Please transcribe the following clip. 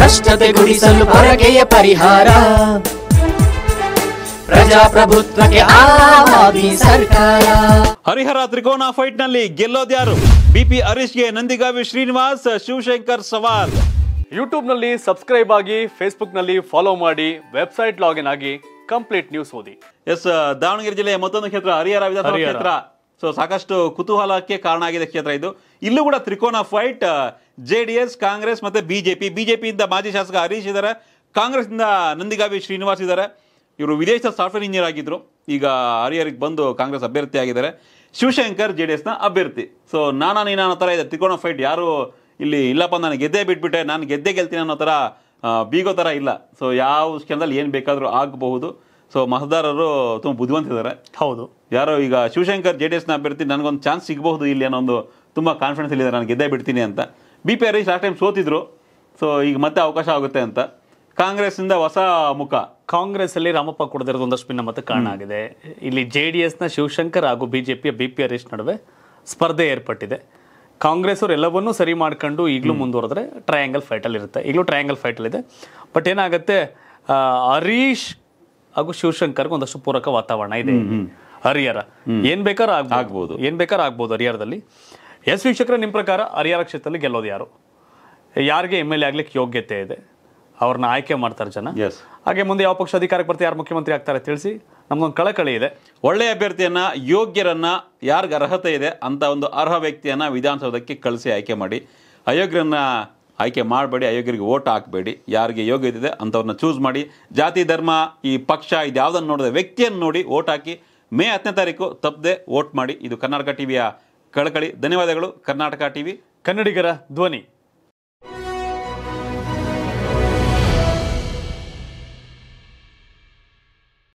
ಭ್ರಷ್ಟತೆ ಗುಡಿಸಲು ಹೊರಗೆಯ ಪರಿಹಾರ ಪ್ರಜಾಪ್ರಭುತ್ವಕ್ಕೆ ಆವಾದಿ ಸರ್ಕಾರ ಹರಿಹರ ತ್ರಿಕೋನ ಫೈಟ್ ನಲ್ಲಿ ಗೆಲ್ಲೋದ್ಯಾರು ಬಿಪಿ ಹರೀಶ್ಗೆ ನಂದಿಗಾವಿ ಶ್ರೀನಿವಾಸ್ ಶಿವಶಂಕರ್ ಸವಾಲ್ ನಲ್ಲಿ ಸಬ್ಸ್ಕ್ರೈಬ್ ಆಗಿ ನಲ್ಲಿ ಫಾಲೋ ಮಾಡಿ ವೆಬ್ಸೈಟ್ ಲಾಗಿನ್ ಆಗಿ ಕಂಪ್ಲೀಟ್ ನ್ಯೂಸ್ ಓದಿ ಎಸ್ ದಾವಣಗೆರೆ ಜಿಲ್ಲೆಯ ಮತ್ತೊಂದು ಕ್ಷೇತ್ರ ಹರಿಹರ ವಿಧಾನಸಭಾ ಕ್ಷೇತ್ರ ಸೊ ಸಾಕಷ್ಟು ಕುತೂಹಲಕ್ಕೆ ಕಾರಣ ಆಗಿದೆ ಕ್ಷೇತ್ರ ಇದು ಇಲ್ಲೂ ಕೂಡ ತ್ರಿಕೋನ fight J D S Congress ಮತ್ತು B J P B J ಪಿಯಿಂದ ಮಾಜಿ ಶಾಸಕ ಹರೀಶ್ ಇದ್ದಾರೆ ಕಾಂಗ್ರೆಸ್ನಿಂದ ನಂದಿಗಾವಿ ಶ್ರೀನಿವಾಸ್ ಇದ್ದಾರೆ ಇವರು ವಿದೇಶದ ಸಾಫ್ಟ್ವೇರ್ ಇಂಜಿನಿಯರ್ ಆಗಿದ್ದರು ಈಗ ಹರಿಹರಿಗೆ ಬಂದು ಕಾಂಗ್ರೆಸ್ ಅಭ್ಯರ್ಥಿ ಆಗಿದ್ದಾರೆ ಶಿವಶಂಕರ್ ಜೆ ಡಿ ಎಸ್ನ ಅಭ್ಯರ್ಥಿ ಸೊ ನಾನಾ ನೀನು ಅನ್ನೋ ಥರ ಇದೆ ತ್ರಿಕೋನ ಫೈಟ್ ಯಾರು ಇಲ್ಲಿ ಇಲ್ಲಪ್ಪ ನಾನು ಗೆದ್ದೇ ಬಿಟ್ಬಿಟ್ಟೆ ನಾನು ಗೆದ್ದೇ ಗೆಲ್ತೀನಿ ಅನ್ನೋ ಥರ ಬೀಗೋ ಥರ ಇಲ್ಲ ಸೊ ಯಾವ ಕ್ಷಣದಲ್ಲಿ ಏನು ಬೇಕಾದರೂ ಆಗಬಹುದು ಸೊ ಮತದಾರರು ತುಂಬ ಬುದ್ಧಿವಂತಿದ್ದಾರೆ ಹೌದು ಯಾರೋ ಈಗ ಶಿವಶಂಕರ್ ಜೆ ಡಿ ಎಸ್ನ ಅಭ್ಯರ್ಥಿ ನನಗೊಂದು ಚಾನ್ಸ್ ಸಿಗಬಹುದು ಇಲ್ಲಿ ಅನ್ನೋ ಒಂದು ತುಂಬ ಕಾನ್ಫಿಡೆನ್ಸ್ ಇಲ್ಲಿದೆ ನಾನು ಗೆದ್ದೇ ಬಿಡ್ತೀನಿ ಅಂತ B P Harish last time ಸೋತಿದ್ರು ಸೊ ಈಗ ಮತ್ತೆ ಅವಕಾಶ ಆಗುತ್ತೆ ಅಂತ ಕಾಂಗ್ರೆಸ್ಸಿಂದ ಹೊಸ ಮುಖ ಕಾಂಗ್ರೆಸ್ ಅಲ್ಲಿ ರಾಮಪ್ಪ ಕೊಡದಿರೋದು ಒಂದಷ್ಟು ಭಿನ್ನ ಮತ ಕಾರಣ ಆಗಿದೆ ಇಲ್ಲಿ ಜೆ ಡಿ ಎಸ್ನ ಶಿವಶಂಕರ್ ಹಾಗೂ ಪಿಯ ಬಿ ಪಿ ಹರೀಶ್ ನಡುವೆ ಸ್ಪರ್ಧೆ ಏರ್ಪಟ್ಟಿದೆ ಕಾಂಗ್ರೆಸ್ ಅವರು ಎಲ್ಲವನ್ನೂ ಸರಿ ಮಾಡ್ಕೊಂಡು ಈಗಲೂ ಮುಂದುವರೆದ್ರೆ ಟ್ರಯಾಂಗಲ್ ಫೈಟಲ್ ಇರುತ್ತೆ ಈಗಲೂ ಟ್ರಯಾಂಗಲ್ ಇದೆ ಬಟ್ ಏನಾಗುತ್ತೆ ಹರೀಶ್ ಹಾಗೂ ಶಿವಶಂಕರ್ಗೆ ಒಂದಷ್ಟು ಪೂರಕ ವಾತಾವರಣ ಇದೆ ಹರಿಹರ ಏನ್ ಬೇಕಾದ್ರೂ ಆಗ್ಬೋದು ಏನ್ ಬೇಕಾದ್ರೂ ಆಗ್ಬೋದು ಹರಿಹರದಲ್ಲಿ ಎಸ್ ವೀಕ್ಷಕರ ನಿಮ್ಮ ಪ್ರಕಾರ ಹರಿಹರ ಕ್ಷೇತ್ರದಲ್ಲಿ ಗೆಲ್ಲೋದು ಯಾರು ಯಾರಿಗೆ ಎಮ್ ಎಲ್ ಎ ಆಗ್ಲಿಕ್ಕೆ ಯೋಗ್ಯತೆ ಇದೆ ಅವ್ರನ್ನ ಆಯ್ಕೆ ಮಾಡ್ತಾರೆ ಜನ ಹಾಗೆ ಮುಂದೆ ಯಾವ ಪಕ್ಷ ಅಧಿಕಾರಕ್ಕೆ ಬರ್ತಾರೆ ಯಾರು ಮುಖ್ಯಮಂತ್ರಿ ಆಗ್ತಾರೆ ತಿಳಿಸಿ ನಮ್ಗೊಂದು ಕಳಕಳಿ ಇದೆ ಒಳ್ಳೆಯ ಅಭ್ಯರ್ಥಿಯನ್ನ ಯೋಗ್ಯರನ್ನ ಯಾರಿಗೆ ಅರ್ಹತೆ ಇದೆ ಅಂತ ಒಂದು ಅರ್ಹ ವ್ಯಕ್ತಿಯನ್ನ ವಿಧಾನಸೌಧಕ್ಕೆ ಕಳಿಸಿ ಆಯ್ಕೆ ಮಾಡಿ ಅಯೋಗ್ಯರನ್ನ ಆಯ್ಕೆ ಮಾಡಬೇಡಿ ಅಯೋಗ್ಯರಿಗೆ ಓಟ್ ಹಾಕಬೇಡಿ ಯಾರಿಗೆ ಯೋಗ್ಯತೆ ಅಂಥವ್ರನ್ನ ಚೂಸ್ ಮಾಡಿ ಜಾತಿ ಧರ್ಮ ಈ ಪಕ್ಷ ಇದು ಯಾವುದನ್ನು ನೋಡಿದ ವ್ಯಕ್ತಿಯನ್ನು ನೋಡಿ ಓಟ್ ಹಾಕಿ ಮೇ ಹತ್ತನೇ ತಾರೀಕು ತಪ್ಪದೆ ಓಟ್ ಮಾಡಿ ಇದು ಕರ್ನಾಟಕ ಟಿವಿಯ ಕಳಕಳಿ ಧನ್ಯವಾದಗಳು ಕರ್ನಾಟಕ ಟಿವಿ ಕನ್ನಡಿಗರ ಧ್ವನಿ